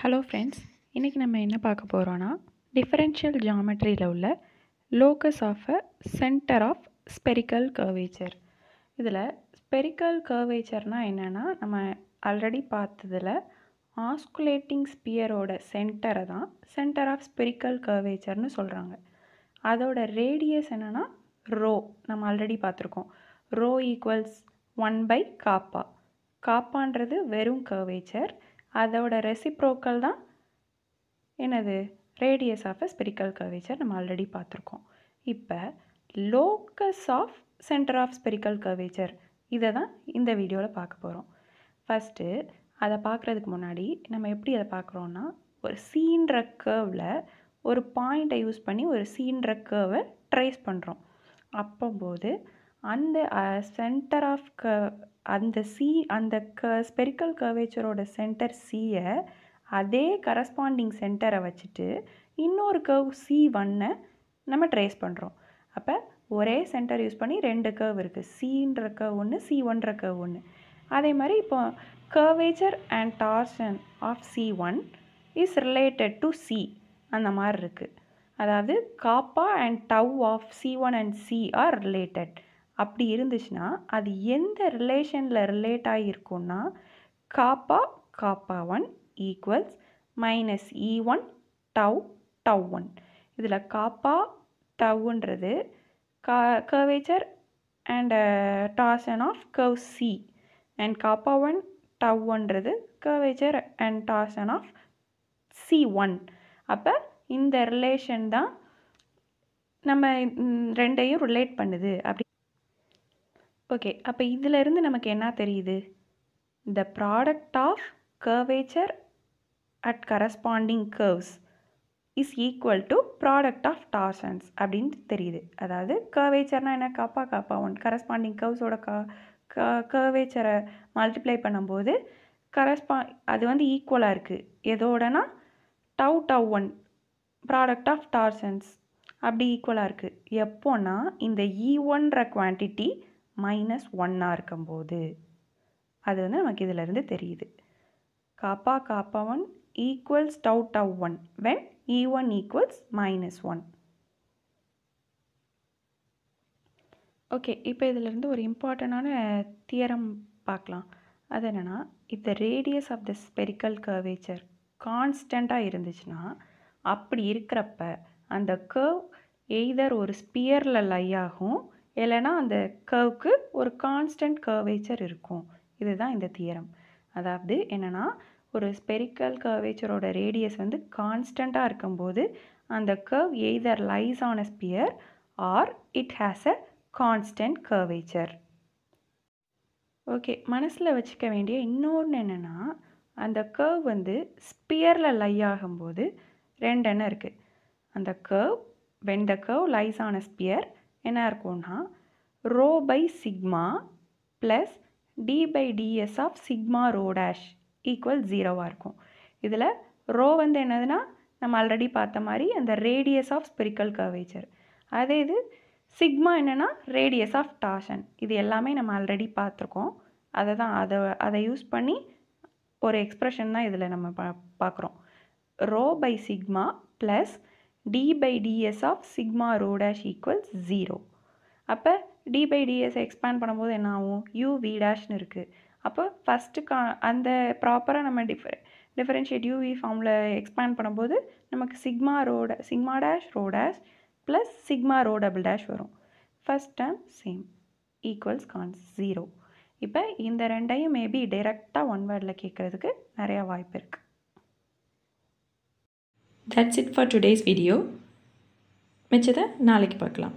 hello friends இன்றைக்கி நம்ம என்ன பார்க்க போகிறோன்னா டிஃபரன்ஷியல் ஜாமெட்ரியில் உள்ள locus of a centre of spherical curvature இதில் ஸ்பெரிக்கல் கர்வேச்சர்னால் என்னென்னா நம்ம ஆல்ரெடி பார்த்ததில் ஆஸ்குலேட்டிங் ஸ்பியரோட சென்டரை தான் சென்டர் ஆஃப் ஸ்பெரிக்கல் கர்வேச்சர்னு சொல்கிறாங்க அதோட ரேடியஸ் என்னென்னா ரோ நம்ம ஆல்ரெடி பார்த்துருக்கோம் ரோ ஈக்குவல்ஸ் ஒன் பை காப்பா காப்பான்றது வெறும் கர்வேச்சர் அதோட ரெசிப்ரோக்கல் தான் என்னது radius of a spherical curvature நம்ம ஆல்ரெடி பார்த்துருக்கோம் இப்போ locus of centre of spherical curvature இதை தான் இந்த வீடியோவில் பார்க்க போகிறோம் ஃபஸ்ட்டு அதை பார்க்குறதுக்கு முன்னாடி நம்ம எப்படி அதை பார்க்குறோன்னா ஒரு சீன்ற கேர்வில் ஒரு பாயிண்ட்டை யூஸ் பண்ணி ஒரு சீன்ற கேர்வை ட்ரேஸ் பண்ணுறோம் அப்போம்போது அந்த சென்டர் ஆஃப் க அந்த சி அந்த க ஸ்பெரிக்கல் கர்வேச்சரோட சென்டர் சியை அதே கரஸ்பாண்டிங் சென்டரை வச்சுட்டு இன்னொரு கர்வ் சி ஒன்னை நம்ம ட்ரேஸ் பண்ணுறோம் அப்போ ஒரே சென்டர் யூஸ் பண்ணி ரெண்டு கர்வ் இருக்குது சீன்ற கர்வ் ஒன்று சி ஒன்ற கர்வ் ஒன்று அதே மாதிரி இப்போ curvature and torsion of C one is related to C அந்த மாதிரி இருக்குது அதாவது kappa and tau of C one and C are related அப்படி இருந்துச்சுன்னா அது எந்த ரிலேஷனில் ரிலேட் ஆகியிருக்கும்னா kappa kappa one equals minus E one tau tau one இதில் காப்பா டவ்ன்றது கா curvature and torsion of curve C and kappa one டவ்ன்றது curvature and torsion of C one அப்போ இந்த ரிலேஷன் தான் நம்ம ரெண்டையும் ரிலேட் பண்ணுது அப்படி ஓகே அப்போ இதிலிருந்து நமக்கு என்ன தெரியுது the product of curvature at corresponding curves is equal to product of torsions அப்படின்னு தெரியுது அதாவது கர்வேச்சர்னால் என்ன காப்பா காப்பா ஒன் கரஸ்பாண்டிங் கர்வ்ஸோட கா க கர்வேச்சரை மல்டிப்ளை பண்ணும்போது கரஸ்பா அது வந்து ஈக்குவலாக இருக்குது எதோடனா tau tau one product of torsions அப்படி ஈக்குவலாக இருக்குது எப்போன்னா இந்த இ ஒன்ற குவான்டிட்டி மைனஸ் ஒன்னாக இருக்கும்போது அது வந்து நமக்கு இதிலிருந்து தெரியுது kappa kappa one equals tau tau one when E one equals minus one okay இப்போ இதிலிருந்து ஒரு இம்பார்ட்டண்டான தியரம் பார்க்கலாம் அது என்னென்னா if the radius of the spherical curvature கான்ஸ்டண்ட்டாக இருந்துச்சுன்னா அப்படி இருக்கிறப்ப அந்த கர்வ் எய்தர் ஒரு ஸ்பியரில் லை ஆகும் இல்லைனா அந்த கர்வ்க்கு ஒரு கான்ஸ்டன்ட் கர்வேச்சர் இருக்கும் இதுதான் இந்த தியரம் அதாவது என்னென்னா ஒரு ஸ்பெரிக்கல் கர்வேச்சரோட ரேடியஸ் வந்து கான்ஸ்டண்ட்டாக இருக்கும்போது அந்த curve either lies on a sphere or it has a constant curvature okay மனசில் வச்சுக்க வேண்டிய இன்னொன்று என்னென்னா அந்த கர்வ் வந்து ஸ்பியரில் லை ஆகும்போது ரெண்டு எண்ணம் இருக்குது அந்த curve when the curve lies on a sphere என்ன இருக்கும்னா rho by sigma plus D by DS of sigma rho dash equal ஜீரோவாக இருக்கும் இதில் ரோ வந்து என்னதுன்னா நம்ம ஆல்ரெடி பார்த்த மாதிரி அந்த ரேடியஸ் ஆஃப் ஸ்பிரிக்கல் கர்வேச்சர் அதே இது சிக்மா என்னென்னா ரேடியஸ் ஆஃப் டாஷன் இது எல்லாமே நம்ம ஆல்ரெடி பார்த்துருக்கோம் அதை தான் அதை அதை யூஸ் பண்ணி ஒரு எக்ஸ்ப்ரெஷன் தான் இதில் நம்ம பா பார்க்குறோம் rho by sigma plus d by ds of sigma rho dash equals zero அப்போ d by ds expand பண்ணும்போது என்ன ஆகும் யூ வி டேஷ்னு இருக்குது அப்போ ஃபஸ்ட்டு கா அந்த ப்ராப்பராக நம்ம டிஃப டிஃபரன்ஷியேட் யூவி ஃபார்மில் எக்ஸ்பேண்ட் பண்ணும்போது நமக்கு சிக்மா ரோட sigma dash plus sigma plus sigma rho double dash வரும் first term சேம் ஈக்குவல்ஸ் கான்ஸ் ஜீரோ இப்போ இந்த ரெண்டையும் மேபி be ஒன் வேர்டில் கேட்குறதுக்கு நிறையா வாய்ப்பு இருக்குது that's it for today's video மிச்சதை நாளைக்கு பார்க்கலாம்